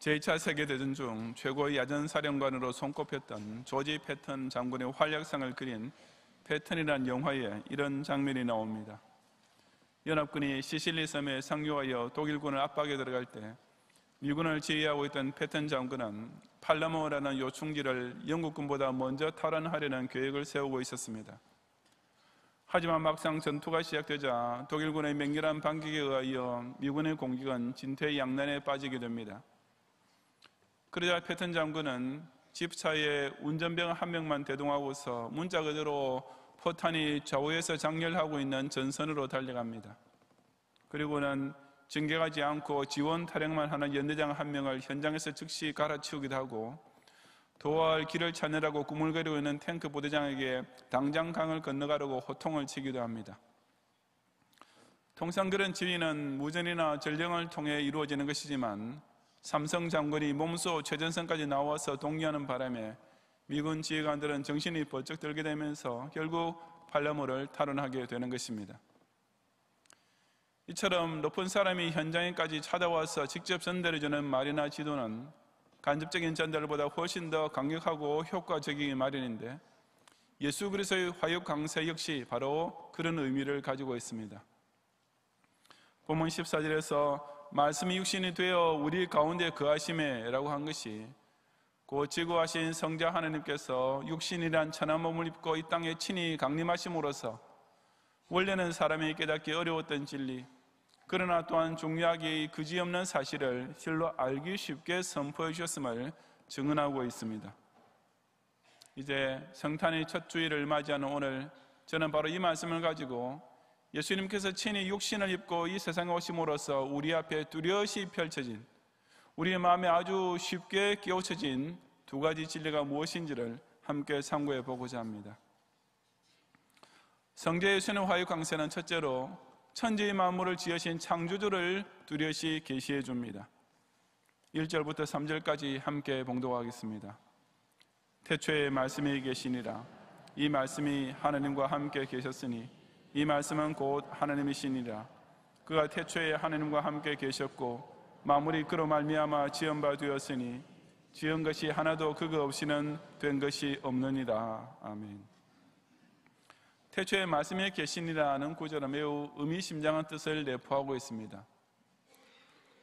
제2차 세계대전 중 최고의 야전사령관으로 손꼽혔던 조지 패턴 장군의 활약상을 그린 패턴이란 영화에 이런 장면이 나옵니다. 연합군이 시실리 섬에 상륙하여 독일군을 압박에 들어갈 때 미군을 지휘하고 있던 패턴 장군은 팔라모라는 요충지를 영국군보다 먼저 탈환하려는 계획을 세우고 있었습니다. 하지만 막상 전투가 시작되자 독일군의 맹렬한 반격에 의하여 미군의 공격은 진퇴양난에 빠지게 됩니다. 그러자 패턴 장군은 집차에 운전병 한 명만 대동하고서 문자 그대로 포탄이 좌우에서 장렬하고 있는 전선으로 달려갑니다. 그리고는 징계하지 않고 지원 탈행만 하는 연대장 한 명을 현장에서 즉시 갈아치우기도 하고 도할 길을 찾느라고 꾸물거리고 있는 탱크 보대장에게 당장 강을 건너가려고 호통을 치기도 합니다. 통상 그런 지위는 무전이나 전령을 통해 이루어지는 것이지만 삼성 장군이 몸소 최전선까지 나와서 독려하는 바람에 미군 지휘관들은 정신이 번쩍 들게 되면서 결국 팔레모를 탈원하게 되는 것입니다. 이처럼 높은 사람이 현장에까지 찾아와서 직접 전달해주는 말이나 지도는 간접적인 전달보다 훨씬 더 강력하고 효과적이기 마련인데 예수 그리스의 화육 강세 역시 바로 그런 의미를 가지고 있습니다. 본문 14절에서 말씀이 육신이 되어 우리 가운데 거하심에라고 한 것이 고 지구하신 성자 하나님께서 육신이란 천한 몸을 입고 이 땅에 친히 강림하심으로써 원래는 사람이 깨닫기 어려웠던 진리 그러나 또한 중요하게 그지없는 사실을 실로 알기 쉽게 선포해 주셨음을 증언하고 있습니다. 이제 성탄의 첫 주일을 맞이하는 오늘 저는 바로 이 말씀을 가지고 예수님께서 친히 육신을 입고 이 세상에 오심으로써 우리 앞에 뚜렷이 펼쳐진 우리의 마음에 아주 쉽게 끼우쳐진 두 가지 진리가 무엇인지를 함께 상고해 보고자 합니다. 성자 예수님의 화요 강세는 첫째로 천지의 만물을 지으신 창조주를 뚜렷이 계시해 줍니다. 1절부터 3절까지 함께 봉독하겠습니다. 태초에 말씀이 계시니라 이 말씀이 하나님과 함께 계셨으니 이 말씀은 곧 하나님이시니라. 그가 태초에 하나님과 함께 계셨고 마무리 그로 말미암아 지은 바 되었으니 지은 것이 하나도 그거 없이는 된 것이 없느니라. 아멘. 태초에 말씀에 계시니라는 구절은 매우 의미심장한 뜻을 내포하고 있습니다.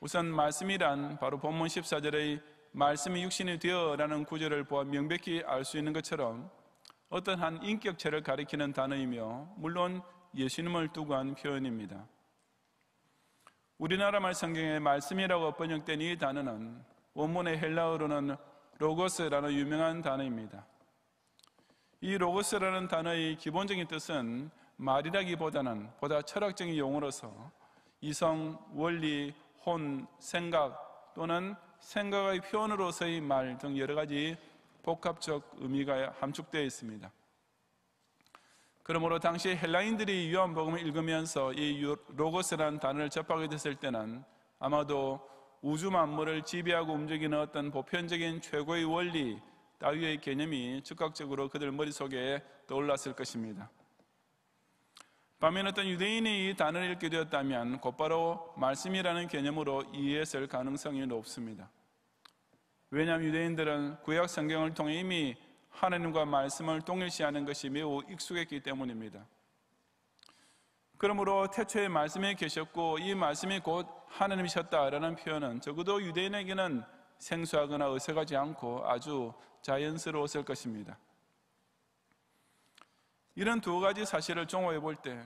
우선 말씀이란 바로 본문 14절의 말씀이 육신이 되어라는 구절을 보아 명백히 알 수 있는 것처럼 어떤 한 인격체를 가리키는 단어이며 물론 예수님을 두고 한 표현입니다. 우리나라 말 성경에 말씀이라고 번역된 이 단어는 원문의 헬라어로는 로고스라는 유명한 단어입니다. 이 로고스라는 단어의 기본적인 뜻은 말이라기보다는 보다 철학적인 용어로서 이성, 원리, 혼, 생각 또는 생각의 표현으로서의 말 등 여러 가지 복합적 의미가 함축되어 있습니다. 그러므로 당시 헬라인들이 요한복음을 읽으면서 이 로고스라는 단어를 접하게 됐을 때는 아마도 우주 만물을 지배하고 움직이는 어떤 보편적인 최고의 원리 따위의 개념이 즉각적으로 그들 머릿속에 떠올랐을 것입니다. 반면 어떤 유대인이 이 단어를 읽게 되었다면 곧바로 말씀이라는 개념으로 이해했을 가능성이 높습니다. 왜냐하면 유대인들은 구약 성경을 통해 이미 하나님과 말씀을 동일시하는 것이 매우 익숙했기 때문입니다. 그러므로 태초에 말씀이 계셨고 이 말씀이 곧 하나님이셨다라는 표현은 적어도 유대인에게는 생소하거나 어색하지 않고 아주 자연스러웠을 것입니다. 이런 두 가지 사실을 종호해 볼 때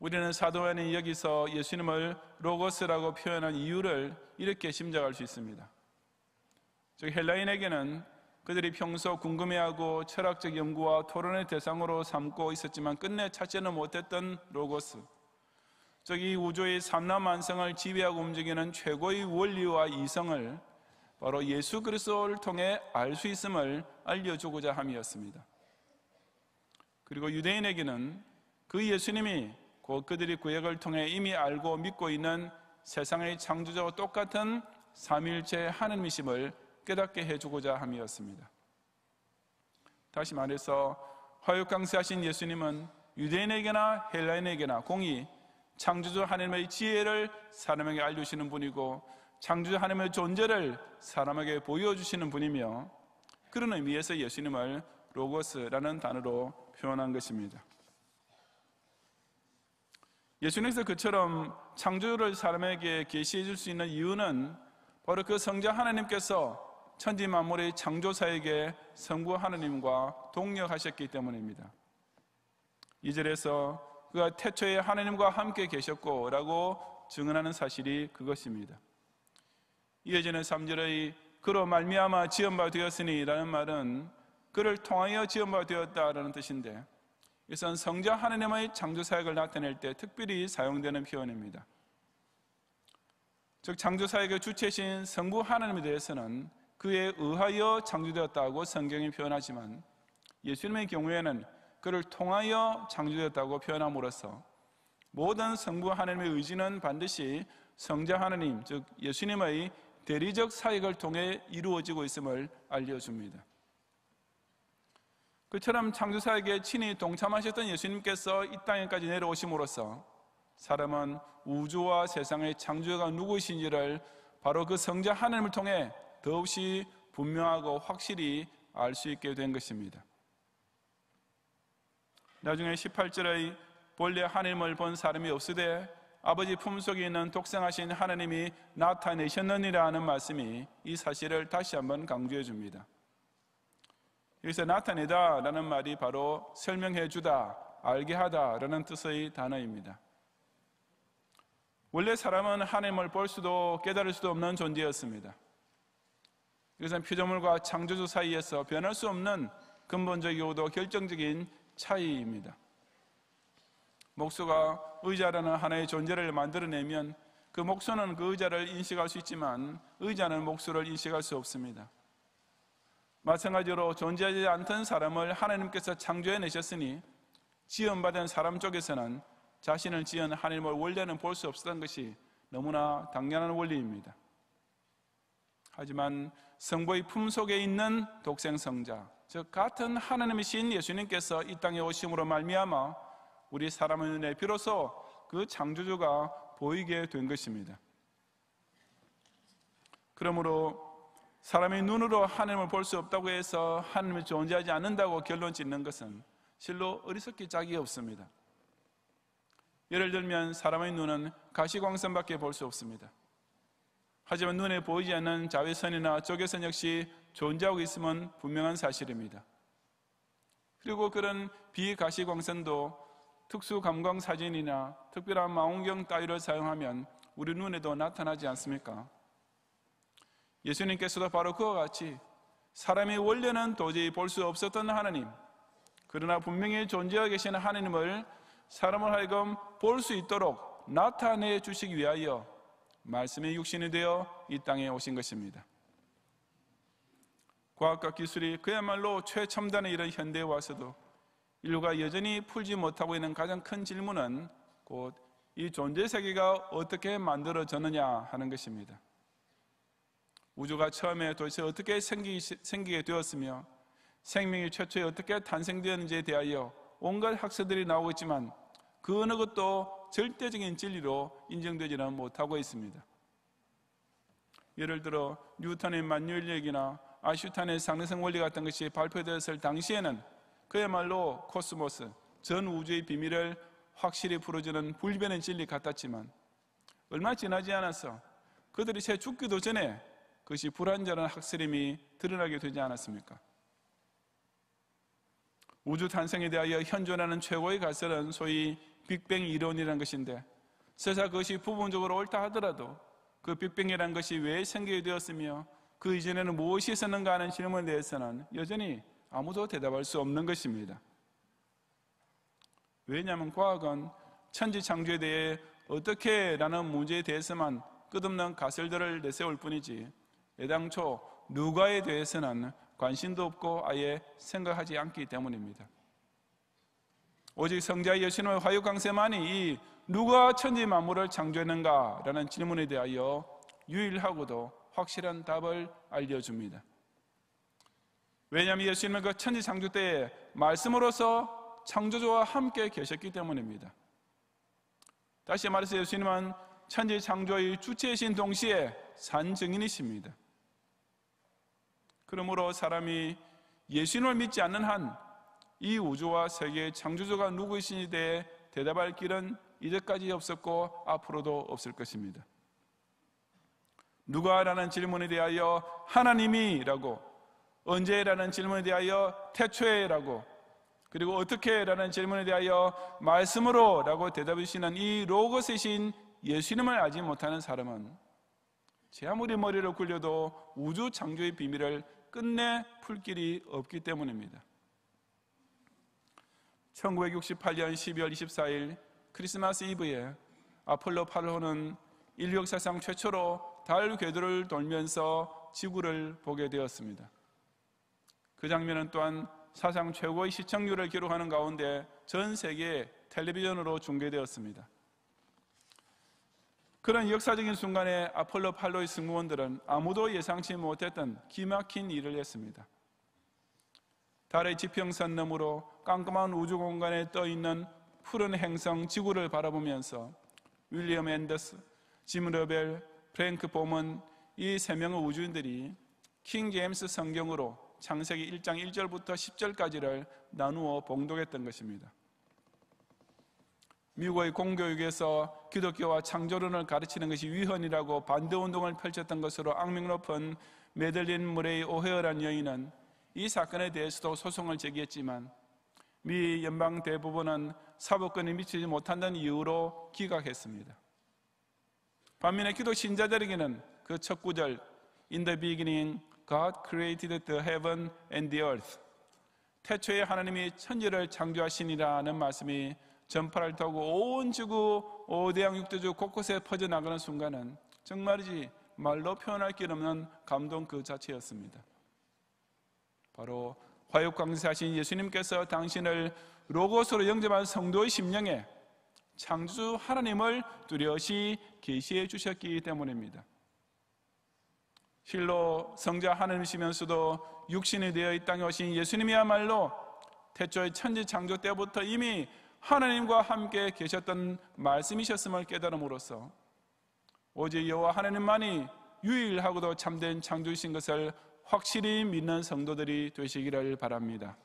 우리는 사도연이 여기서 예수님을 로고스라고 표현한 이유를 이렇게 짐작할 수 있습니다. 즉 헬라인에게는 그들이 평소 궁금해하고 철학적 연구와 토론의 대상으로 삼고 있었지만 끝내 찾지는 못했던 로고스. 즉, 이 우주의 삼라만성을 지배하고 움직이는 최고의 원리와 이성을 바로 예수 그리스도를 통해 알 수 있음을 알려주고자 함이었습니다. 그리고 유대인에게는 그 예수님이 곧 그들이 구약을 통해 이미 알고 믿고 있는 세상의 창조자와 똑같은 삼일체 하느님이심을 깨닫게 해주고자 함이었습니다. 다시 말해서 화육 강세하신 예수님은 유대인에게나 헬라인에게나 공이 창조주 하나님의 지혜를 사람에게 알려주시는 분이고 창조주 하나님의 존재를 사람에게 보여주시는 분이며 그런 의미에서 예수님을 로고스라는 단어로 표현한 것입니다. 예수님께서 그처럼 창조를 사람에게 계시해 줄 수 있는 이유는 바로 그 성자 하나님께서 천지 만물의 창조사에게 성부 하느님과 동력하셨기 때문입니다. 2절에서 그가 태초에 하나님과 함께 계셨고 라고 증언하는 사실이 그것입니다. 이어지는 3절의 그로 말미암아 지연바 되었으니 라는 말은 그를 통하여 지연바 되었다라는 뜻인데 이것은 성자 하나님의 창조 사역을 나타낼 때 특별히 사용되는 표현입니다. 즉 창조 사역의 주체신 성부 하나님에 대해서는 그에 의하여 창조되었다고 성경이 표현하지만 예수님의 경우에는 그를 통하여 창조되었다고 표현함으로써 모든 성부 하나님의 의지는 반드시 성자 하나님, 즉 예수님의 대리적 사역을 통해 이루어지고 있음을 알려줍니다. 그처럼 창조사에게 친히 동참하셨던 예수님께서 이 땅에까지 내려오심으로써 사람은 우주와 세상의 창조가 누구이신지를 바로 그 성자 하나님을 통해 더없이 분명하고 확실히 알 수 있게 된 것입니다. 나중에 18절의 본래 하나님을 본 사람이 없으되 아버지 품속에 있는 독생하신 하나님이 나타내셨느니라는 말씀이 이 사실을 다시 한번 강조해 줍니다. 여기서 나타내다라는 말이 바로 설명해 주다, 알게 하다라는 뜻의 단어입니다. 원래 사람은 하나님을 볼 수도 깨달을 수도 없는 존재였습니다. 이것은 피조물과 창조주 사이에서 변할 수 없는 근본적 요도 결정적인 차이입니다. 목수가 의자라는 하나의 존재를 만들어내면 그 목수는 그 의자를 인식할 수 있지만 의자는 목수를 인식할 수 없습니다. 마찬가지로 존재하지 않던 사람을 하나님께서 창조해 내셨으니 지연받은 사람 쪽에서는 자신을 지은 하나님을 원래는 볼 수 없었던 것이 너무나 당연한 원리입니다. 하지만 성부의 품속에 있는 독생 성자, 즉 같은 하나님이신 예수님께서 이 땅에 오심으로 말미암아 우리 사람의 눈에 비로소 그 창조주가 보이게 된 것입니다. 그러므로 사람의 눈으로 하나님을 볼 수 없다고 해서 하나님이 존재하지 않는다고 결론 짓는 것은 실로 어리석기 짝이 없습니다. 예를 들면 사람의 눈은 가시광선밖에 볼 수 없습니다. 하지만 눈에 보이지 않는 자외선이나 적외선 역시 존재하고 있음은 분명한 사실입니다. 그리고 그런 비가시광선도 특수감광 사진이나 특별한 망원경 따위를 사용하면 우리 눈에도 나타나지 않습니까? 예수님께서도 바로 그와 같이 사람이 원래는 도저히 볼 수 없었던 하나님, 그러나 분명히 존재하고 계시는 하나님을 사람을 하여금 볼 수 있도록 나타내 주시기 위하여 말씀의 육신이 되어 이 땅에 오신 것입니다. 과학과 기술이 그야말로 최첨단에 이른 현대에 와서도 인류가 여전히 풀지 못하고 있는 가장 큰 질문은 곧 이 존재 세계가 어떻게 만들어졌느냐 하는 것입니다. 우주가 처음에 도대체 어떻게 생기, 생기게 되었으며 생명이 최초에 어떻게 탄생되었는지에 대하여 온갖 학설들이 나오고 있지만 그 어느 것도 절대적인 진리로 인정되지는 못하고 있습니다. 예를 들어 뉴턴의 만유인력이나 아슈탄의 상대성 원리 같은 것이 발표되었을 당시에는 그야말로 코스모스, 전 우주의 비밀을 확실히 풀어주는 불변의 진리 같았지만 얼마 지나지 않아서 그들이 채 죽기도 전에 그것이 불완전한 학설임이 드러나게 되지 않았습니까? 우주 탄생에 대하여 현존하는 최고의 가설은 소위 빅뱅 이론이라는 것인데 세상 그것이 부분적으로 옳다 하더라도 그 빅뱅이라는 것이 왜 생기게 되었으며 그 이전에는 무엇이 있었는가 하는 질문에 대해서는 여전히 아무도 대답할 수 없는 것입니다. 왜냐하면 과학은 천지창조에 대해 어떻게 라는 문제에 대해서만 끝없는 가설들을 내세울 뿐이지 애당초 누가에 대해서는 관심도 없고 아예 생각하지 않기 때문입니다. 오직 성자 예수님의화육강세만이이 누가 천지 만물을 창조했는가라는 질문에 대하여 유일하고도 확실한 답을 알려줍니다. 왜냐하면 예수님은 그 천지 창조 때에 말씀으로서 창조주와 함께 계셨기 때문입니다. 다시 말해서 예수님은 천지 창조의 주체이신 동시에 산 증인이십니다. 그러므로 사람이 예수님을 믿지 않는 한이 우주와 세계의 창조주가 누구이신지 에 대해 대답할 길은 이제까지 없었고 앞으로도 없을 것입니다. 누가라는 질문에 대하여 하나님이라고 언제라는 질문에 대하여 태초에라고 그리고 어떻게라는 질문에 대하여 말씀으로라고 대답해 시는이 로고스이신 예수님을 알지 못하는 사람은 제 아무리 머리를 굴려도 우주 창조의 비밀을 끝내 풀 길이 없기 때문입니다. 1968년 12월 24일 크리스마스 이브에 아폴로 8호는 인류 역사상 최초로 달 궤도를 돌면서 지구를 보게 되었습니다. 그 장면은 또한 사상 최고의 시청률을 기록하는 가운데 전 세계 텔레비전으로 중계되었습니다. 그런 역사적인 순간에 아폴로 8호의 승무원들은 아무도 예상치 못했던 기막힌 일을 했습니다. 달의 지평선 너머로 깜깜한 우주 공간에 떠 있는 푸른 행성 지구를 바라보면서 윌리엄 앤더스, 짐 러벨, 프랭크 보먼 이세 명의 우주인들이 킹 제임스 성경으로 창세기 1장 1절부터 10절까지를 나누어 봉독했던 것입니다. 미국의 공교육에서 기독교와 창조론을 가르치는 것이 위헌이라고 반대 운동을 펼쳤던 것으로 악명 높은 메들린 무레이 오헤어란 여인은 이 사건에 대해서도 소송을 제기했지만 미 연방 대법원은 사법권이 미치지 못한다는 이유로 기각했습니다. 반면에 기독 신자들에게는 그 첫 구절 In the beginning God created the heaven and the earth 태초에 하나님이 천지를 창조하시니라는 말씀이 전파를 타고 온 지구 오대양 육대주 곳곳에 퍼져나가는 순간은 정말이지 말로 표현할 길 없는 감동 그 자체였습니다. 바로 화육 강사하신 예수님께서 당신을 로고스로 영접한 성도의 심령에 창조 하나님을 뚜렷이 계시해 주셨기 때문입니다. 실로 성자 하나님이시면서도 육신이 되어 이 땅에 오신 예수님이야말로 태초의 천지 창조 때부터 이미 하나님과 함께 계셨던 말씀이셨음을 깨달음으로써 오직 여호와 하나님만이 유일하고도 참된 창조이신 것을 확실히 믿는 성도들이 되시기를 바랍니다.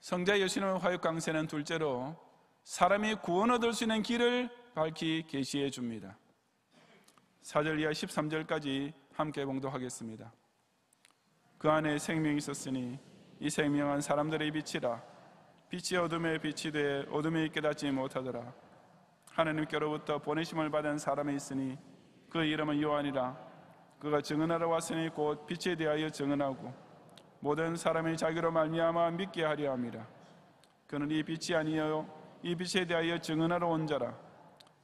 성자 여신의 화육 강세는 둘째로 사람이 구원 얻을 수 있는 길을 밝히 계시해 줍니다. 4절 이하 13절까지 함께 봉독하겠습니다. 그 안에 생명이 있었으니 이 생명은 사람들의 빛이라 빛이 어둠에 빛이 되 어둠에 깨닫지 못하더라 하나님께로부터 보내심을 받은 사람이 있으니 그 이름은 요한이라 그가 증언하러 왔으니 곧 빛에 대하여 증언하고 모든 사람이 자기로 말미암아 믿게 하려 함이라 그는 이 빛이 아니여 이 빛에 대하여 증언하러 온 자라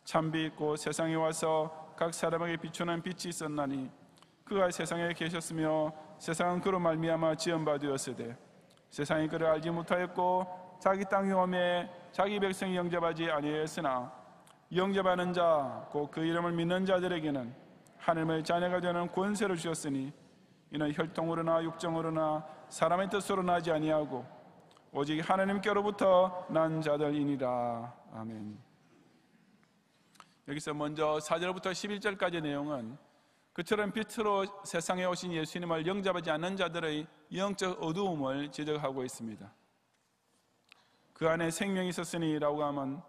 참비 있 세상에 와서 각 사람에게 비추는 빛이 있었나니 그가 세상에 계셨으며 세상은 그로 말미암아 지연받으었으되 세상이 그를 알지 못하였고 자기 땅에 오매 자기 백성이 영접하지 아니하으나 영접하는 자 곧 그 이름을 믿는 자들에게는 하늘의 자녀가 되는 권세를 주셨으니 이는 혈통으로나 육정으로나 사람의 뜻으로 나지 아니하고 오직 하나님께로부터 난 자들이니라 아멘 여기서 먼저 4절부터 11절까지 내용은 그처럼 빛으로 세상에 오신 예수님을 영접하지 않는 자들의 영적 어두움을 지적하고 있습니다 그 안에 생명이 있었으니라고 하면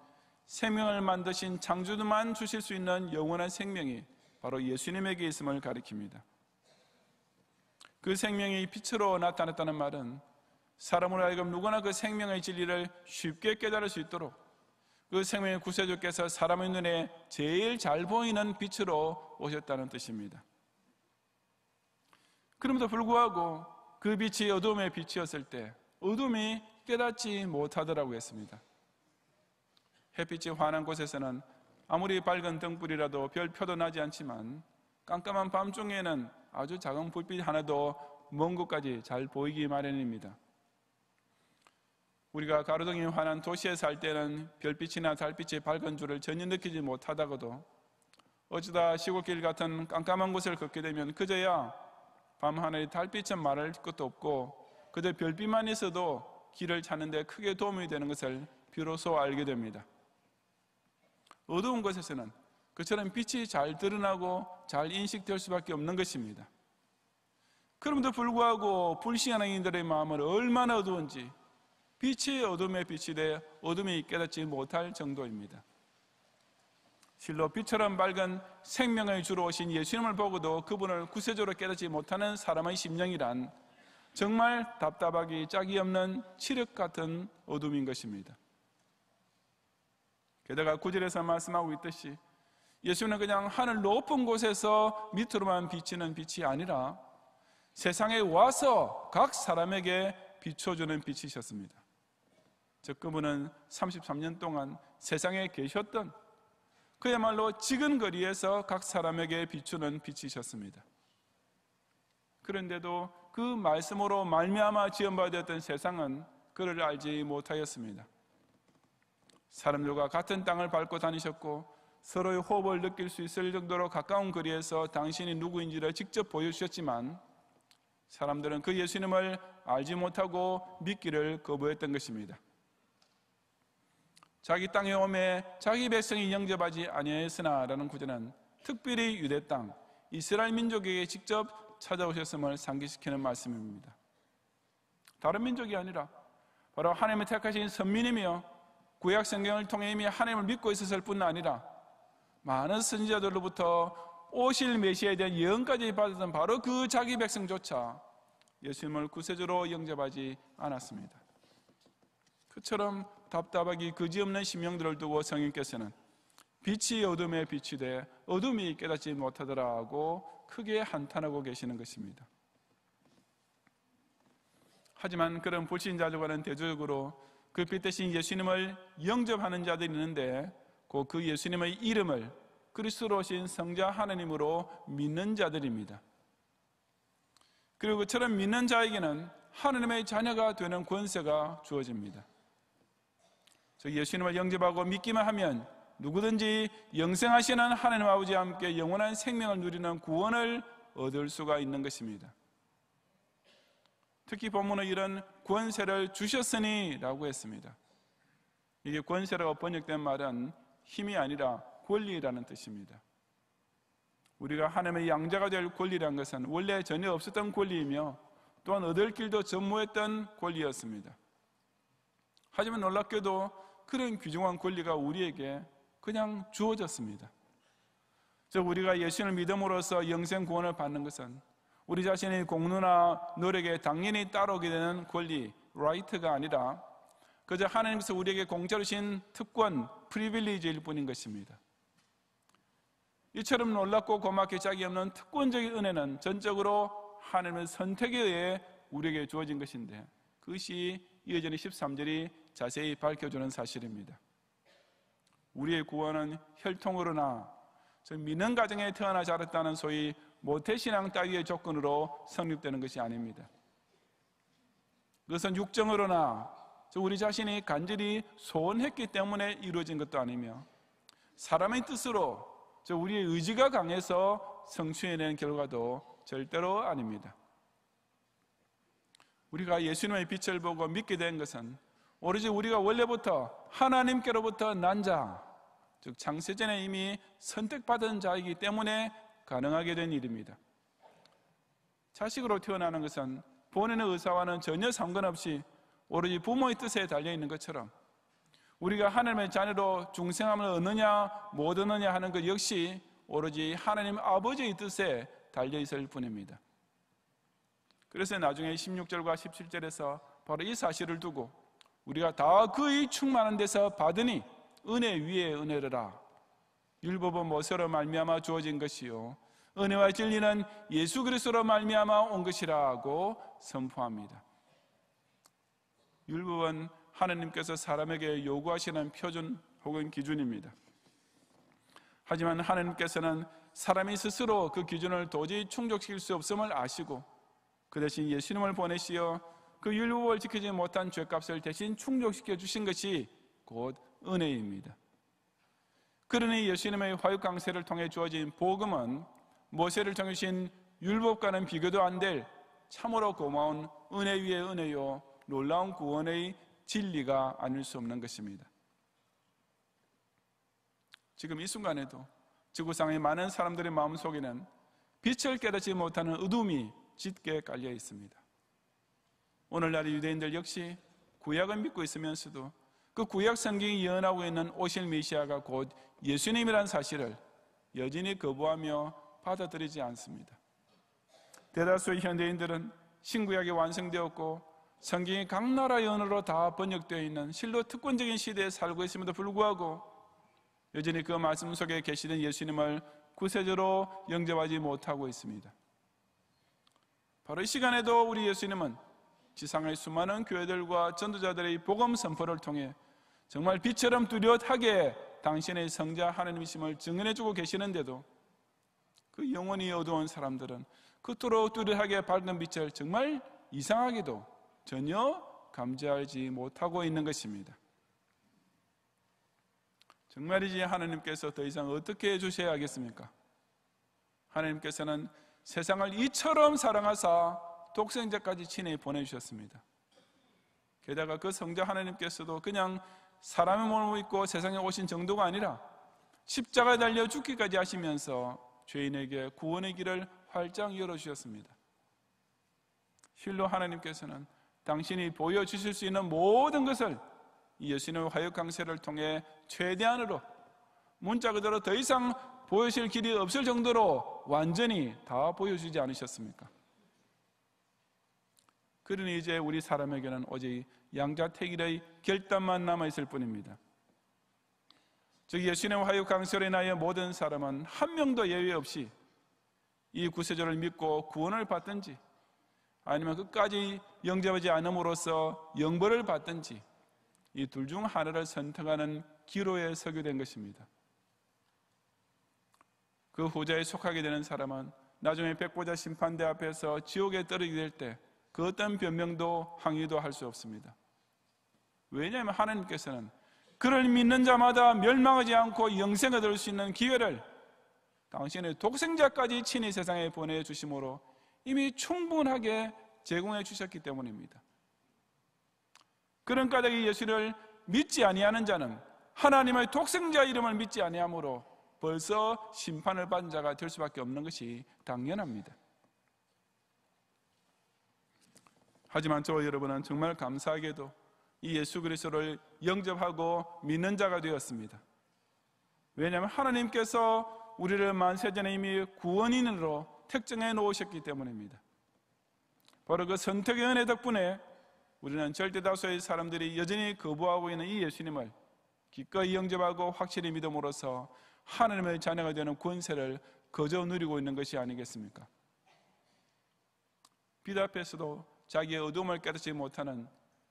생명을 만드신 창조주만 주실 수 있는 영원한 생명이 바로 예수님에게 있음을 가리킵니다. 그 생명이 빛으로 나타났다는 말은 사람으로 금 누구나 그 생명의 진리를 쉽게 깨달을 수 있도록 그 생명의 구세주께서 사람의 눈에 제일 잘 보이는 빛으로 오셨다는 뜻입니다. 그럼에도 불구하고 그 빛이 어둠의 빛이었을 때 어둠이 깨닫지 못하더라고 했습니다. 햇빛이 환한 곳에서는 아무리 밝은 등불이라도 별 표도 나지 않지만 깜깜한 밤중에는 아주 작은 불빛 하나도 먼 곳까지 잘 보이기 마련입니다. 우리가 가로등이 환한 도시에 살 때는 별빛이나 달빛의 밝은 줄을 전혀 느끼지 못하다가도 어쩌다 시골길 같은 깜깜한 곳을 걷게 되면 그저야 밤 하늘의 달빛은 말할 것도 없고 그저 별빛만 있어도 길을 찾는 데 크게 도움이 되는 것을 비로소 알게 됩니다. 어두운 곳에서는 그처럼 빛이 잘 드러나고 잘 인식될 수밖에 없는 것입니다. 그럼에도 불구하고 불신앙인들의 마음은 얼마나 어두운지 빛이 어둠에 빛이 되 어둠이 깨닫지 못할 정도입니다. 실로 빛처럼 밝은 생명의 주로 오신 예수님을 보고도 그분을 구세주로 깨닫지 못하는 사람의 심령이란 정말 답답하기 짝이 없는 칠흑 같은 어둠인 것입니다. 게다가 구절에서 말씀하고 있듯이 예수님은 그냥 하늘 높은 곳에서 밑으로만 비치는 빛이 아니라 세상에 와서 각 사람에게 비춰주는 빛이셨습니다. 즉 그분은 33년 동안 세상에 계셨던 그야말로 지근 거리에서 각 사람에게 비추는 빛이셨습니다. 그런데도 그 말씀으로 말미암아 지연받았던 세상은 그를 알지 못하였습니다. 사람들과 같은 땅을 밟고 다니셨고 서로의 호흡을 느낄 수 있을 정도로 가까운 거리에서 당신이 누구인지를 직접 보여주셨지만 사람들은 그 예수님을 알지 못하고 믿기를 거부했던 것입니다. 자기 땅에 오매 자기 백성이 영접하지 아니하였으나라는 구절은 특별히 유대 땅 이스라엘 민족에게 직접 찾아오셨음을 상기시키는 말씀입니다. 다른 민족이 아니라 바로 하나님의 택하신 선민이며 구약 성경을 통해 이미 하나님을 믿고 있었을 뿐 아니라 많은 선지자들로부터 오실 메시아에 대한 예언까지 받았던 바로 그 자기 백성조차 예수님을 구세주로 영접하지 않았습니다. 그처럼 답답하기 그지없는 심령들을 두고 성인께서는 빛이 어둠에 빛이 돼 어둠이 깨닫지 못하더라 하고 크게 한탄하고 계시는 것입니다. 하지만 그런 불신자족과는 대조적으로 그빛 대신 예수님을 영접하는 자들이 있는데 그 예수님의 이름을 그리스도로신 오 성자 하나님으로 믿는 자들입니다. 그리고 그처럼 믿는 자에게는 하나님의 자녀가 되는 권세가 주어집니다. 즉 예수님을 영접하고 믿기만 하면 누구든지 영생하시는 하나님 아버지와 함께 영원한 생명을 누리는 구원을 얻을 수가 있는 것입니다. 특히 본문은 이런 권세를 주셨으니 라고 했습니다. 이게 권세라고 번역된 말은 힘이 아니라 권리라는 뜻입니다. 우리가 하나님의 양자가 될 권리란 것은 원래 전혀 없었던 권리이며 또한 얻을 길도 전무했던 권리였습니다. 하지만 놀랍게도 그런 귀중한 권리가 우리에게 그냥 주어졌습니다. 즉 우리가 예수님을 믿음으로써 영생 구원을 받는 것은 우리 자신의 공로나 노력에 당연히 따르게 되는 권리, 라이트가 아니라 그저 하나님께서 우리에게 공짜로 주신 특권, 프리빌리지일 뿐인 것입니다. 이처럼 놀랍고 고맙게 짝이 없는 특권적인 은혜는 전적으로 하나님의 선택에 의해 우리에게 주어진 것인데 그것이 이어지는 13절이 자세히 밝혀주는 사실입니다. 우리의 구원은 혈통으로나 믿는 가정에 태어나 자랐다는 소위 모태신앙 뭐 따위의 조건으로 성립되는 것이 아닙니다. 그것은 육정으로나 우리 자신이 간절히 소원했기 때문에 이루어진 것도 아니며 사람의 뜻으로 우리의 의지가 강해서 성취해낸 결과도 절대로 아닙니다. 우리가 예수님의 빛을 보고 믿게 된 것은 오로지 우리가 원래부터 하나님께로부터 난 자, 즉 장세전에 이미 선택받은 자이기 때문에 가능하게 된 일입니다. 자식으로 태어나는 것은 본인의 의사와는 전혀 상관없이 오로지 부모의 뜻에 달려 있는 것처럼 우리가 하나님의 자녀로 중생함을 얻느냐 못 얻느냐 하는 것 역시 오로지 하나님 아버지의 뜻에 달려 있을 뿐입니다. 그래서 나중에 16절과 17절에서 바로 이 사실을 두고 우리가 다 그의 충만한 데서 받으니 은혜 위에 은혜를라 율법은 모세로 말미암아 주어진 것이요 은혜와 진리는 예수 그리스도로 말미암아 온 것이라고 선포합니다. 율법은 하나님께서 사람에게 요구하시는 표준 혹은 기준입니다. 하지만 하나님께서는 사람이 스스로 그 기준을 도저히 충족시킬 수 없음을 아시고 그 대신 예수님을 보내시어 그 율법을 지키지 못한 죄값을 대신 충족시켜 주신 것이 곧 은혜입니다. 그러니 예수님의 화육 강세를 통해 주어진 복음은 모세를 통해 주신 율법과는 비교도 안 될 참으로 고마운 은혜 위의 은혜요 놀라운 구원의 진리가 아닐 수 없는 것입니다. 지금 이 순간에도 지구상의 많은 사람들의 마음속에는 빛을 깨닫지 못하는 어둠이 짙게 깔려 있습니다. 오늘날의 유대인들 역시 구약을 믿고 있으면서도 그 구약 성경이 예언하고 있는 오실 메시아가 곧 예수님이란 사실을 여전히 거부하며 받아들이지 않습니다. 대다수의 현대인들은 신구약이 완성되었고 성경이 각 나라 언으로다 번역되어 있는 실로 특권적인 시대에 살고 있음에도 불구하고 여전히 그 말씀 속에 계시는 예수님을 구세주로 영접하지 못하고 있습니다. 바로 이 시간에도 우리 예수님은 지상의 수많은 교회들과 전도자들의 복음 선포를 통해 정말 빛처럼 뚜렷하게 당신의 성자 하나님이심을 증언해주고 계시는데도 그 영혼이 어두운 사람들은 그토록 뚜렷하게 밝는 빛을 정말 이상하게도 전혀 감지하지 못하고 있는 것입니다. 정말이지 하나님께서 더 이상 어떻게 해주셔야 하겠습니까? 하나님께서는 세상을 이처럼 사랑하사 독생자까지 친히 보내주셨습니다. 게다가 그 성자 하나님께서도 그냥 사람의 몸을 입고 세상에 오신 정도가 아니라 십자가에 달려 죽기까지 하시면서 죄인에게 구원의 길을 활짝 열어주셨습니다. 실로 하나님께서는 당신이 보여주실 수 있는 모든 것을 이예수의 화역 강세를 통해 최대한으로 문자 그대로 더 이상 보여실 길이 없을 정도로 완전히 다 보여주지 않으셨습니까? 그러니 이제 우리 사람에게는 오직 양자택일의 결단만 남아있을 뿐입니다. 즉 예수님의 화요 강설의 나의 모든 사람은 한 명도 예외 없이 이 구세주를 믿고 구원을 받든지 아니면 끝까지 영접하지 않음으로써 영벌을 받든지 이 둘 중 하나를 선택하는 기로에 서게 된 것입니다. 그 후자에 속하게 되는 사람은 나중에 백보자 심판대 앞에서 지옥에 떨어지게 될때 그 어떤 변명도 항의도 할 수 없습니다. 왜냐하면 하나님께서는 그를 믿는 자마다 멸망하지 않고 영생 얻을 수 있는 기회를 당신의 독생자까지 친히 세상에 보내주심으로 이미 충분하게 제공해 주셨기 때문입니다. 그런 까닭에 예수를 믿지 아니하는 자는 하나님의 독생자 이름을 믿지 아니하므로 벌써 심판을 받은 자가 될 수밖에 없는 것이 당연합니다. 하지만 저와 여러분은 정말 감사하게도 이 예수 그리스도를 영접하고 믿는 자가 되었습니다. 왜냐하면 하나님께서 우리를 만세전에 이미 구원인으로 택정해 놓으셨기 때문입니다. 바로 그 선택의 은혜 덕분에 우리는 절대다수의 사람들이 여전히 거부하고 있는 이 예수님을 기꺼이 영접하고 확실히 믿음으로써 하나님의 자녀가 되는 권세를 거저 누리고 있는 것이 아니겠습니까? 빛 앞에서도 자기의 어둠을 깨닫지 못하는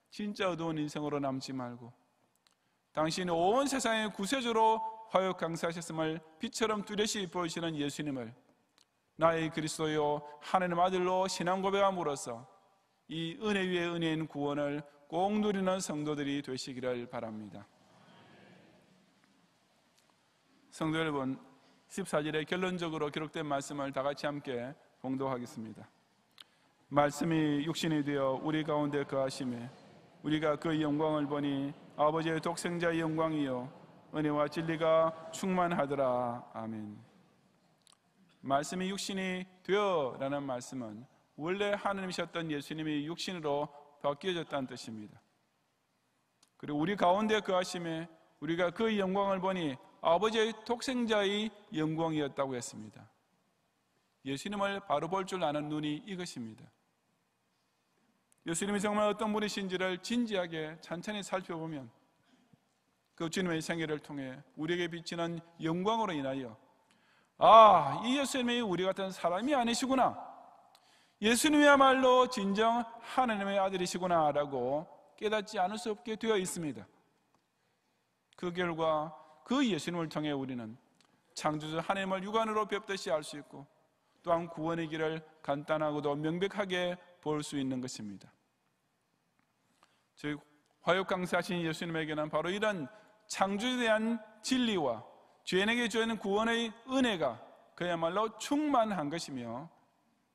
진짜 어두운 인생으로 남지 말고 당신이 온 세상의 구세주로 화요 강사하셨음을 빛처럼 뚜렷이 보이시는 예수님을 나의 그리스도요 하나님 아들로 신앙 고백함으로써 이 은혜 위에 은혜인 구원을 꼭 누리는 성도들이 되시기를 바랍니다. 성도 여러분, 1 4절에 결론적으로 기록된 말씀을 다 같이 함께 봉독하겠습니다. 말씀이 육신이 되어 우리 가운데 거하심에 우리가 그 영광을 보니 아버지의 독생자의 영광이요 은혜와 진리가 충만하더라 아멘. 말씀이 육신이 되어라는 말씀은 원래 하나님이셨던 예수님이 육신으로 바뀌어졌다는 뜻입니다. 그리고 우리 가운데 그하심에 우리가 그 영광을 보니 아버지의 독생자의 영광이었다고 했습니다. 예수님을 바로 볼 줄 아는 눈이 이것입니다. 예수님이 정말 어떤 분이신지를 진지하게 찬찬히 살펴보면 그 주님의 생애를 통해 우리에게 비치는 영광으로 인하여 아, 이 예수님이 우리 같은 사람이 아니시구나. 예수님이야말로 진정 하나님의 아들이시구나라고 깨닫지 않을 수 없게 되어 있습니다. 그 결과 그 예수님을 통해 우리는 창조주 하나님을 육안으로 뵙듯이 알 수 있고 또한 구원의 길을 간단하고도 명백하게 볼 수 있는 것입니다. 즉 화요 강사신 예수님에게는 바로 이런 창조에 대한 진리와 죄인에게 주는 어 구원의 은혜가 그야말로 충만한 것이며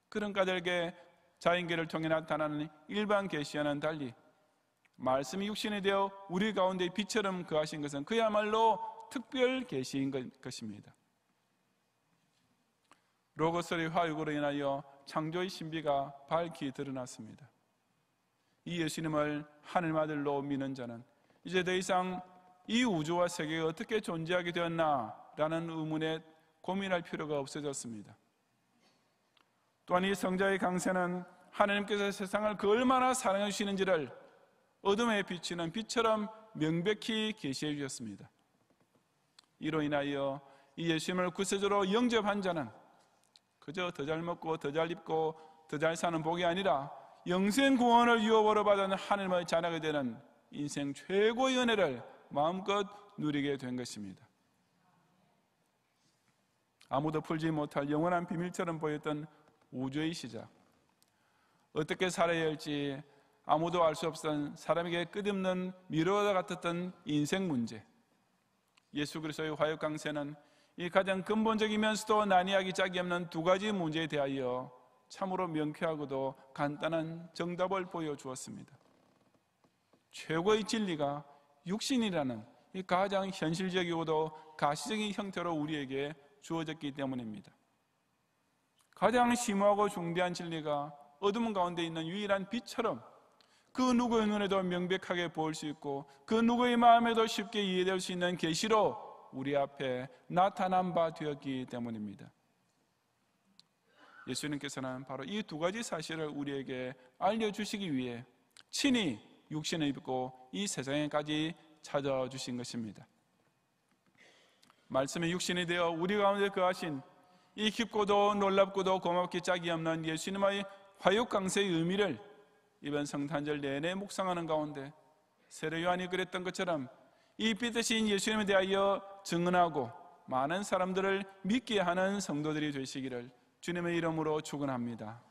그런 까닭에 자연계를 통해 나타나는 일반 계시와는 달리 말씀이 육신이 되어 우리 가운데 빛처럼 그하신 것은 그야말로 특별 계시인 것입니다. 로고스의 화육으로 인하여 창조의 신비가 밝히 드러났습니다. 이 예수님을 하늘 아들로 믿는 자는 이제 더 이상 이 우주와 세계가 어떻게 존재하게 되었나라는 의문에 고민할 필요가 없어졌습니다. 또한 이 성자의 강세는 하나님께서 세상을 그 얼마나 사랑해 주시는지를 어둠에 비치는 빛처럼 명백히 계시해 주셨습니다. 이로 인하여 이 예수님을 구세주로 영접한 자는 그저 더 잘 먹고 더 잘 입고 더 잘 사는 복이 아니라 영생 구원을 유업으로 받은 하늘님의 자녀가 되는 인생 최고의 은혜를 마음껏 누리게 된 것입니다. 아무도 풀지 못할 영원한 비밀처럼 보였던 우주의 시작. 어떻게 살아야 할지 아무도 알 수 없던 사람에게 끝없는 미로와 같았던 인생 문제. 예수 그리스도의 화역 강세는 이 가장 근본적이면서도 난이하기 짝이 없는 두 가지 문제에 대하여 참으로 명쾌하고도 간단한 정답을 보여주었습니다. 최고의 진리가 육신이라는 이 가장 현실적이고도 가시적인 형태로 우리에게 주어졌기 때문입니다. 가장 심하고 중대한 진리가 어둠 가운데 있는 유일한 빛처럼 그 누구의 눈에도 명백하게 보일 수 있고 그 누구의 마음에도 쉽게 이해될 수 있는 계시로 우리 앞에 나타난 바 되었기 때문입니다. 예수님께서는 바로 이 두 가지 사실을 우리에게 알려주시기 위해 친히 육신을 입고 이 세상에까지 찾아주신 것입니다. 말씀의 육신이 되어 우리 가운데 거하신 그 이 깊고도 놀랍고도 고맙기 짝이 없는 예수님의 화육강세의 의미를 이번 성탄절 내내 묵상하는 가운데 세례요한이 그랬던 것처럼 이 빛이신 예수님에 대하여 증언하고 많은 사람들을 믿게 하는 성도들이 되시기를 주님의 이름으로 축원합니다.